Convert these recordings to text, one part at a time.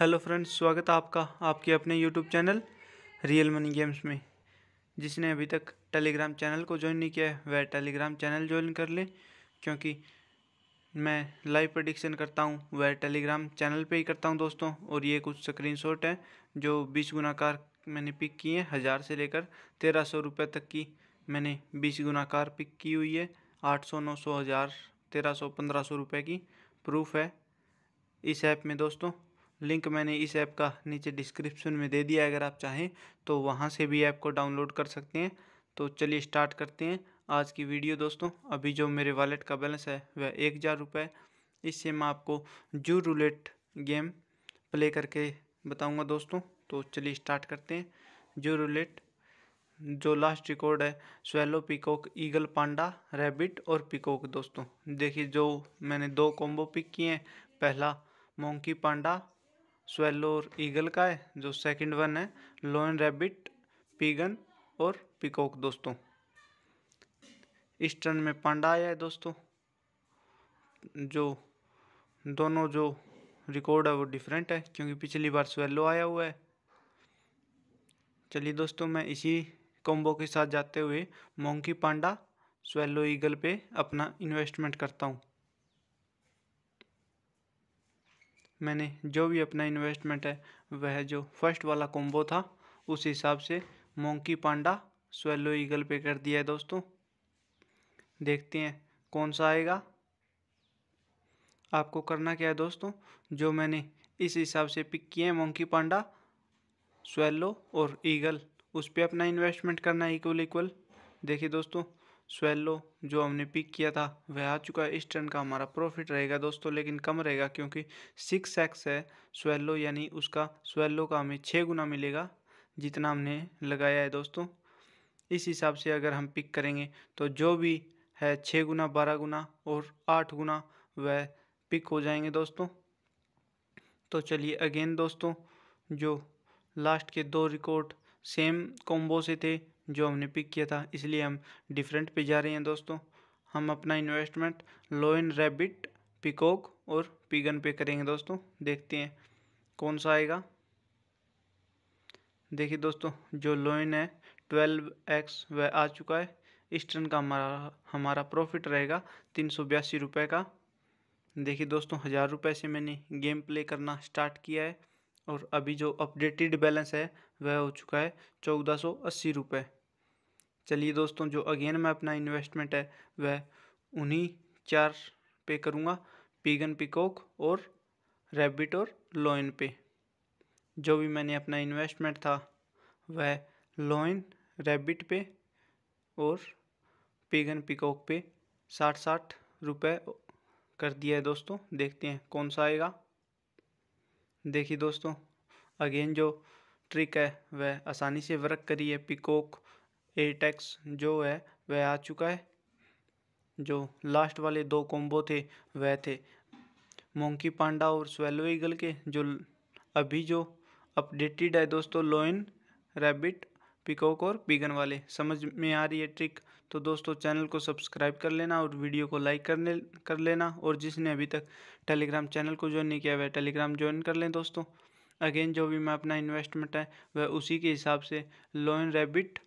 hello friends स्वागत है आपका आपके अपने YouTube channel real money games में जिसने अभी तक टेलीग्राम चैनल को ज्वाइन नहीं किया है वह टेलीग्राम चैनल ज्वाइन कर ले क्योंकि मैं लाइव प्रडिक्शन करता हूँ वह टेलीग्राम चैनल पे ही करता हूँ दोस्तों और ये कुछ शॉट है जो बीस गुनाकार मैंने पिक किए हैं हज़ार से लेकर तेरह सौ रुपये तक की मैंने बीस गुनाकार पिक की हुई है आठ सौ नौ सौ हज़ार तेरह सौ पंद्रह सौ रुपये की प्रूफ है इस ऐप में दोस्तों लिंक मैंने इस ऐप का नीचे डिस्क्रिप्शन में दे दिया है अगर आप चाहें तो वहाँ से भी ऐप को डाउनलोड कर सकते हैं तो चलिए स्टार्ट करते हैं आज की वीडियो दोस्तों अभी जो मेरे वॉलेट का बैलेंस है वह एक हज़ार रुपये इससे मैं आपको जू रूलेट गेम प्ले करके बताऊंगा दोस्तों तो चलिए स्टार्ट करते हैं जू रूलेट जो लास्ट रिकॉर्ड है swallow peacock eagle panda rabbit और पिकॉक दोस्तों देखिए जो मैंने दो कॉम्बो पिक किए हैं पहला मोंकी पांडा स्वेलो और ईगल का है जो सेकंड वन है लोन रैबिट पीगन और पिकॉक दोस्तों ईस्टर्न में पांडा आया है दोस्तों जो दोनों जो रिकॉर्ड है वो डिफरेंट है क्योंकि पिछली बार स्वेलो आया हुआ है चलिए दोस्तों मैं इसी कॉम्बो के साथ जाते हुए मोंकी पांडा स्वेलो ईगल पे अपना इन्वेस्टमेंट करता हूँ मैंने जो भी अपना इन्वेस्टमेंट है वह जो फर्स्ट वाला कॉम्बो था उस हिसाब से मोंकी पांडा स्वेलो ईगल पे कर दिया है दोस्तों देखते हैं कौन सा आएगा आपको करना क्या है दोस्तों जो मैंने इस हिसाब से पिक किए हैं मोंकी पांडा स्वेलो और ईगल उस पर अपना इन्वेस्टमेंट करना है इक्वल इक्वल देखिए दोस्तों स्वेलो जो हमने पिक किया था वह आ चुका है इस टर्न का हमारा प्रॉफिट रहेगा दोस्तों लेकिन कम रहेगा क्योंकि सिक्स एक्स है स्वेलो यानी उसका स्वेलो का हमें छः गुना मिलेगा जितना हमने लगाया है दोस्तों इस हिसाब से अगर हम पिक करेंगे तो जो भी है छः गुना बारह गुना और आठ गुना वह पिक हो जाएंगे दोस्तों तो चलिए अगेन दोस्तों जो लास्ट के दो रिकॉर्ड सेम कॉम्बो से थे जो हमने पिक किया था इसलिए हम डिफरेंट पे जा रहे हैं दोस्तों हम अपना इन्वेस्टमेंट लोइन रेबिट पिकॉक और पिगन पे करेंगे दोस्तों देखते हैं कौन सा आएगा देखिए दोस्तों जो लोइन है ट्वेल्व एक्स वह आ चुका है इस टर्न का हमारा हमारा प्रॉफिट रहेगा तीन सौ बयासी रुपये का देखिए दोस्तों हज़ार रुपये से मैंने गेम प्ले करना स्टार्ट किया है और अभी जो अपडेटेड बैलेंस है वह हो चुका है चौदह सौ अस्सी रुपये चलिए दोस्तों जो अगेन मैं अपना इन्वेस्टमेंट है वह उन्हीं चार पे करूँगा पीगन पिकॉक और रैबिट और लॉइन पे जो भी मैंने अपना इन्वेस्टमेंट था वह लॉइन रैबिट पे और पीगन पिकॉक पे साठ साठ रुपये कर दिया है दोस्तों देखते हैं कौन सा आएगा देखिए दोस्तों अगेन जो ट्रिक है वह आसानी से वर्क करी है पिकोक एटेक्स जो है वह आ चुका है जो लास्ट वाले दो कॉम्बो थे वह थे मोंकी पांडा और स्वेलो ईगल के जो अभी जो अपडेटेड है दोस्तों लोइन रैबिट पिकॉक और पिगन वाले समझ में आ रही है ट्रिक तो दोस्तों चैनल को सब्सक्राइब कर लेना और वीडियो को लाइक करने कर लेना और जिसने अभी तक टेलीग्राम चैनल को ज्वाइन नहीं किया वह टेलीग्राम ज्वाइन कर लें दोस्तों अगेन जो भी मैं अपना इन्वेस्टमेंट है वह उसी के हिसाब से लोइन रेबिट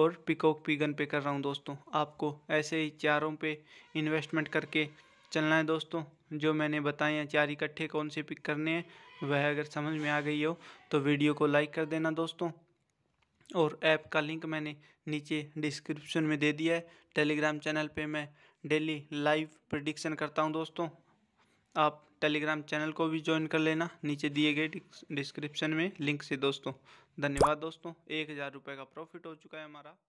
और पिकॉक पिगन पे कर रहा हूँ दोस्तों आपको ऐसे ही चारों पे इन्वेस्टमेंट करके चलना है दोस्तों जो मैंने बताए हैं चार इकट्ठे कौन से पिक करने हैं वह अगर समझ में आ गई हो तो वीडियो को लाइक कर देना दोस्तों और ऐप का लिंक मैंने नीचे डिस्क्रिप्शन में दे दिया है टेलीग्राम चैनल पे मैं डेली लाइव प्रडिक्शन करता हूँ दोस्तों आप टेलीग्राम चैनल को भी ज्वाइन कर लेना नीचे दिए गए डिस्क्रिप्शन में लिंक से दोस्तों धन्यवाद दोस्तों एक हज़ार रुपये का प्रॉफिट हो चुका है हमारा